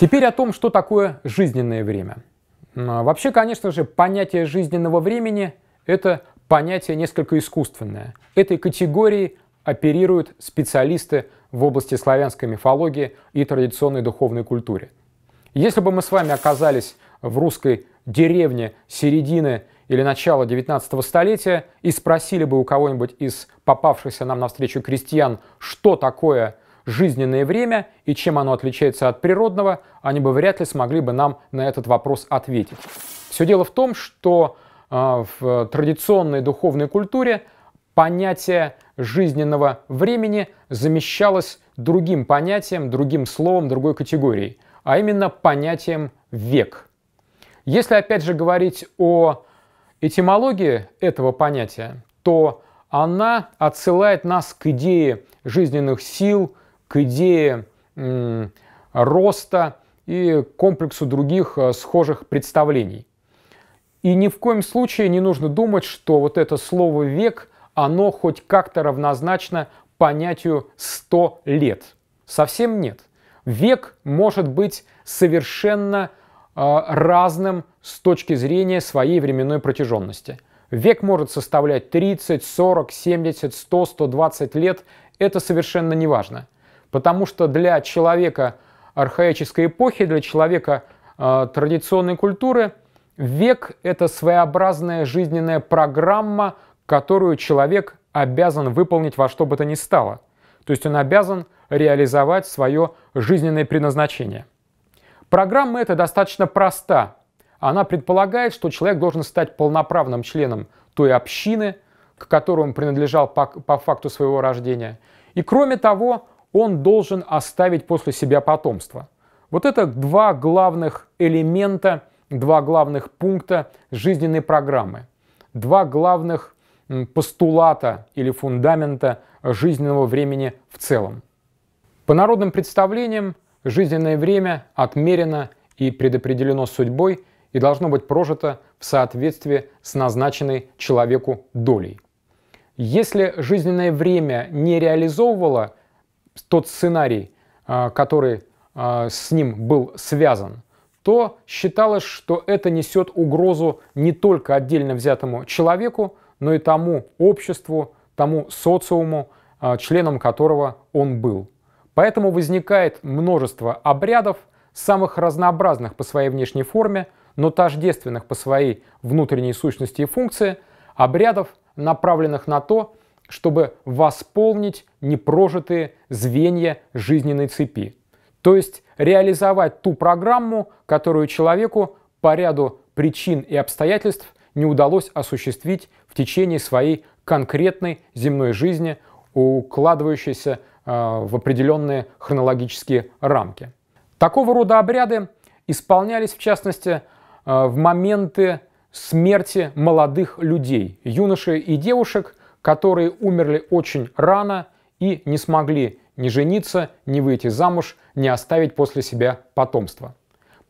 Теперь о том, что такое жизненное время. А, вообще, конечно же, понятие жизненного времени – это понятие несколько искусственное. Этой категории оперируют специалисты в области славянской мифологии и традиционной духовной культуре. Если бы мы с вами оказались в русской деревне середины или начала 19 столетия и спросили бы у кого-нибудь из попавшихся нам навстречу крестьян, что такое жизненное время и чем оно отличается от природного, они бы вряд ли смогли бы нам на этот вопрос ответить. Все дело в том, что а, в традиционной духовной культуре понятие жизненного времени замещалось другим понятием, другим словом, другой категорией, а именно понятием «век». Если опять же говорить о этимологии этого понятия, то она отсылает нас к идее жизненных сил, к идее роста и комплексу других э, схожих представлений. И ни в коем случае не нужно думать, что вот это слово «век», оно хоть как-то равнозначно понятию «сто лет». Совсем нет. Век может быть совершенно э, разным с точки зрения своей временной протяженности. Век может составлять 30, 40, 70, 100, 120 лет. Это совершенно не важно. Потому что для человека архаической эпохи, для человека э, традиционной культуры век – это своеобразная жизненная программа, которую человек обязан выполнить во что бы то ни стало. То есть он обязан реализовать свое жизненное предназначение. Программа эта достаточно проста. Она предполагает, что человек должен стать полноправным членом той общины, к которой он принадлежал по, по факту своего рождения. И кроме того, он должен оставить после себя потомство. Вот это два главных элемента, два главных пункта жизненной программы, два главных постулата или фундамента жизненного времени в целом. По народным представлениям, жизненное время отмерено и предопределено судьбой и должно быть прожито в соответствии с назначенной человеку долей. Если жизненное время не реализовывало тот сценарий, а, который а, с ним был связан, то считалось, что это несет угрозу не только отдельно взятому человеку, но и тому обществу, тому социуму, а, членом которого он был. Поэтому возникает множество обрядов, самых разнообразных по своей внешней форме, но тождественных по своей внутренней сущности и функции, обрядов, направленных на то, чтобы восполнить непрожитые звенья жизненной цепи. То есть реализовать ту программу, которую человеку по ряду причин и обстоятельств не удалось осуществить в течение своей конкретной земной жизни, укладывающейся а, в определенные хронологические рамки. Такого рода обряды исполнялись, в частности, а, в моменты смерти молодых людей, юношей и девушек, которые умерли очень рано и не смогли ни жениться, ни выйти замуж, ни оставить после себя потомство.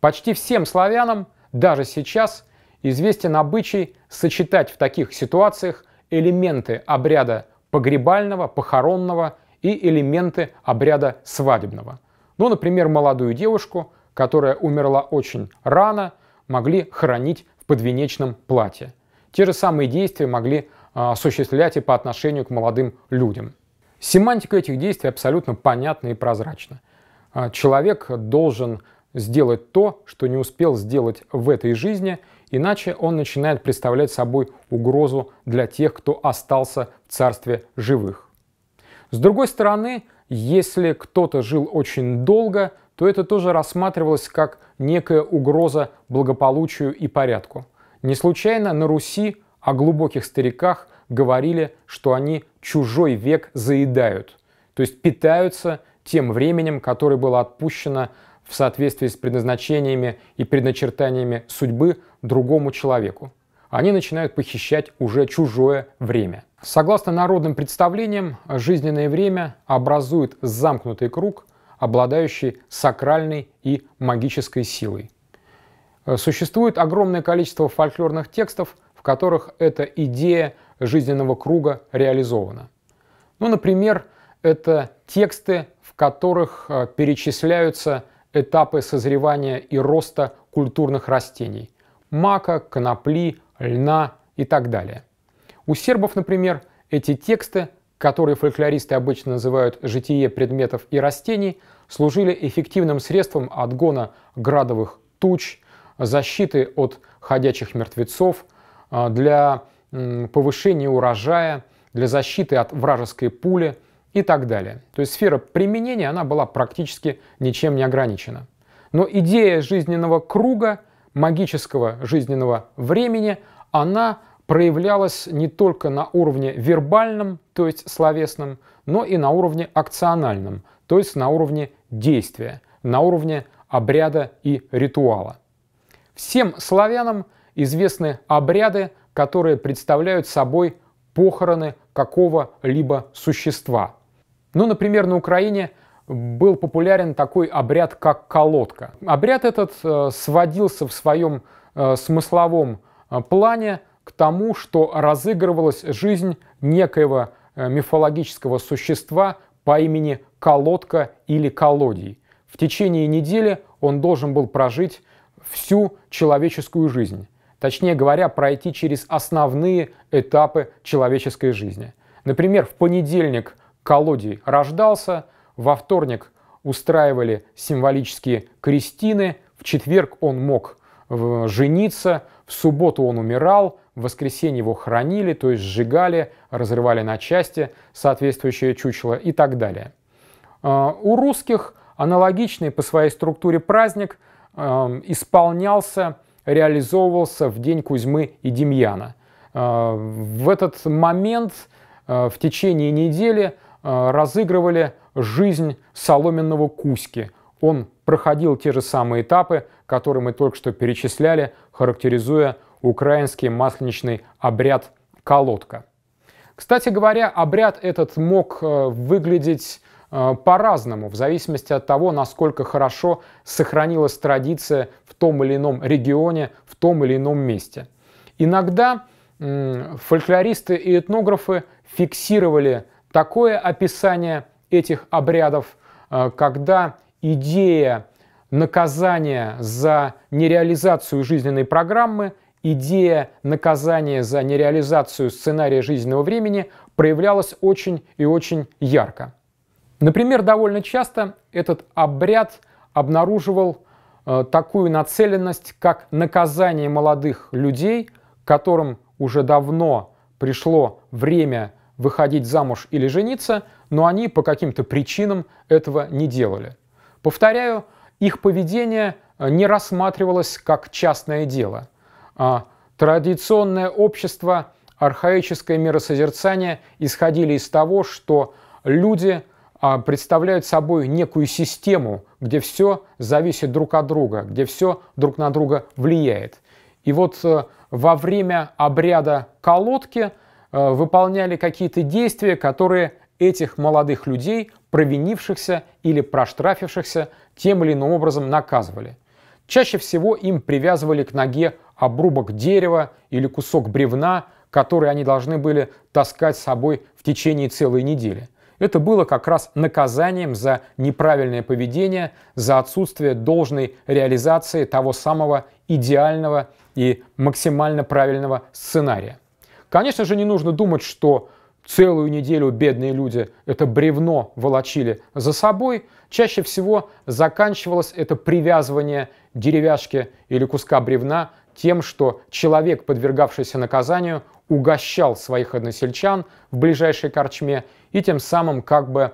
Почти всем славянам даже сейчас известен обычай сочетать в таких ситуациях элементы обряда погребального, похоронного и элементы обряда свадебного. Ну, например, молодую девушку, которая умерла очень рано, могли хоронить в подвенечном платье. Те же самые действия могли а, осуществлять и по отношению к молодым людям. Семантика этих действий абсолютно понятна и прозрачна. А, человек должен сделать то, что не успел сделать в этой жизни, иначе он начинает представлять собой угрозу для тех, кто остался в царстве живых. С другой стороны, если кто-то жил очень долго, то это тоже рассматривалось как некая угроза благополучию и порядку. Не случайно на Руси о глубоких стариках говорили, что они чужой век заедают, то есть питаются тем временем, которое было отпущено в соответствии с предназначениями и предначертаниями судьбы другому человеку. Они начинают похищать уже чужое время. Согласно народным представлениям, жизненное время образует замкнутый круг, обладающий сакральной и магической силой. Э, существует огромное количество фольклорных текстов – в которых эта идея жизненного круга реализована. Ну, например, это тексты, в которых э, перечисляются этапы созревания и роста культурных растений – мака, конопли, льна и так далее. У сербов, например, эти тексты, которые фольклористы обычно называют «житие предметов и растений», служили эффективным средством отгона градовых туч, защиты от ходячих мертвецов – а, для повышения урожая, для защиты от вражеской пули и так далее. То есть сфера применения она была практически ничем не ограничена. Но идея жизненного круга, магического жизненного времени, она проявлялась не только на уровне вербальном, то есть словесном, но и на уровне акциональном, то есть на уровне действия, на уровне обряда и ритуала. Всем славянам – известны обряды, которые представляют собой похороны какого-либо существа. Ну, например, на Украине был популярен такой обряд, как колодка. Обряд этот э, сводился в своем э, смысловом э, плане к тому, что разыгрывалась жизнь некоего мифологического существа по имени Колодка или Колодий. В течение недели он должен был прожить всю человеческую жизнь. Точнее говоря, пройти через основные этапы человеческой жизни. Например, в понедельник Колодий рождался, во вторник устраивали символические крестины, в четверг он мог э, жениться, в субботу он умирал, в воскресенье его хранили, то есть сжигали, разрывали на части соответствующее чучело и так далее. Э, у русских аналогичный по своей структуре праздник эм, исполнялся реализовывался в день Кузьмы и Демьяна. Э, в этот момент э, в течение недели э, разыгрывали жизнь соломенного Кузьки. Он проходил те же самые этапы, которые мы только что перечисляли, характеризуя украинский масленичный обряд «колодка». Кстати говоря, обряд этот мог выглядеть Э, по-разному, в зависимости от того, насколько хорошо сохранилась традиция в том или ином регионе, в том или ином месте. Иногда фольклористы и этнографы фиксировали такое описание этих обрядов, э, когда идея наказания за нереализацию жизненной программы, идея наказания за нереализацию сценария жизненного времени проявлялась очень и очень ярко. Например, довольно часто этот обряд обнаруживал э, такую нацеленность, как наказание молодых людей, которым уже давно пришло время выходить замуж или жениться, но они по каким-то причинам этого не делали. Повторяю, их поведение э, не рассматривалось как частное дело. А традиционное общество, архаическое миросозерцание исходили из того, что люди – а, представляют собой некую систему, где все зависит друг от друга, где все друг на друга влияет. И вот э, во время обряда колодки э, выполняли какие-то действия, которые этих молодых людей, провинившихся или проштрафившихся, тем или иным образом наказывали. Чаще всего им привязывали к ноге обрубок дерева или кусок бревна, который они должны были таскать с собой в течение целой недели – это было как раз наказанием за неправильное поведение, за отсутствие должной реализации того самого идеального и максимально правильного сценария. Конечно же, не нужно думать, что целую неделю бедные люди это бревно волочили за собой. Чаще всего заканчивалось это привязывание деревяшки или куска бревна тем, что человек, подвергавшийся наказанию, угощал своих односельчан в ближайшей корчме и тем самым как бы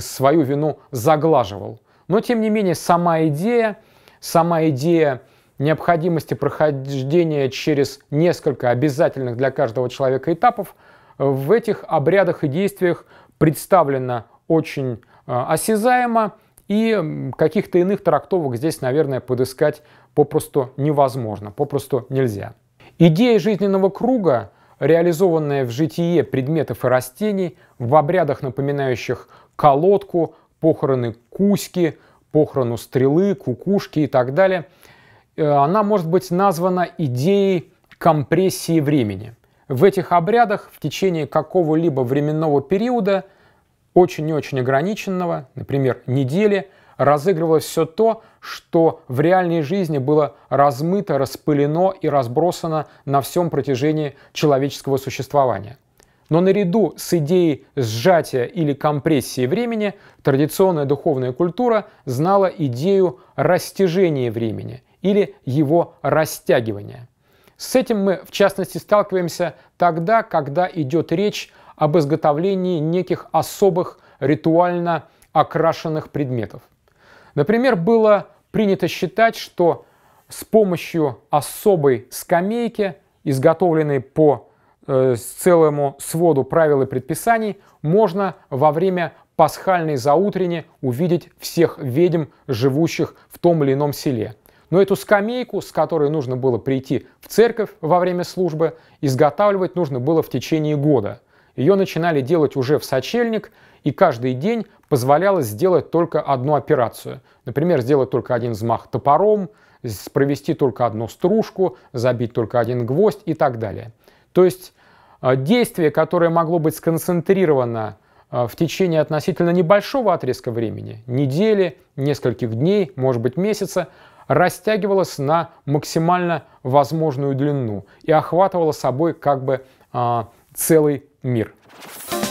свою вину заглаживал. Но тем не менее сама идея, сама идея необходимости прохождения через несколько обязательных для каждого человека этапов э, в этих обрядах и действиях представлена очень э, осязаемо, и каких-то иных трактовок здесь, наверное, подыскать попросту невозможно, попросту нельзя. Идея жизненного круга реализованная в житие предметов и растений, в обрядах, напоминающих колодку, похороны куськи, похорону стрелы, кукушки и так далее, э, она может быть названа идеей компрессии времени. В этих обрядах в течение какого-либо временного периода, очень и очень ограниченного, например, недели – разыгрывалось все то, что в реальной жизни было размыто, распылено и разбросано на всем протяжении человеческого существования. Но наряду с идеей сжатия или компрессии времени традиционная духовная культура знала идею растяжения времени или его растягивания. С этим мы, в частности, сталкиваемся тогда, когда идет речь об изготовлении неких особых ритуально окрашенных предметов. Например, было принято считать, что с помощью особой скамейки, изготовленной по э, целому своду правил и предписаний, можно во время пасхальной заутрени увидеть всех ведьм, живущих в том или ином селе. Но эту скамейку, с которой нужно было прийти в церковь во время службы, изготавливать нужно было в течение года – ее начинали делать уже в сочельник, и каждый день позволялось сделать только одну операцию. Например, сделать только один взмах топором, провести только одну стружку, забить только один гвоздь и так далее. То есть а, действие, которое могло быть сконцентрировано а, в течение относительно небольшого отрезка времени, недели, нескольких дней, может быть месяца, растягивалось на максимально возможную длину и охватывало собой как бы а, целый мир. Thank you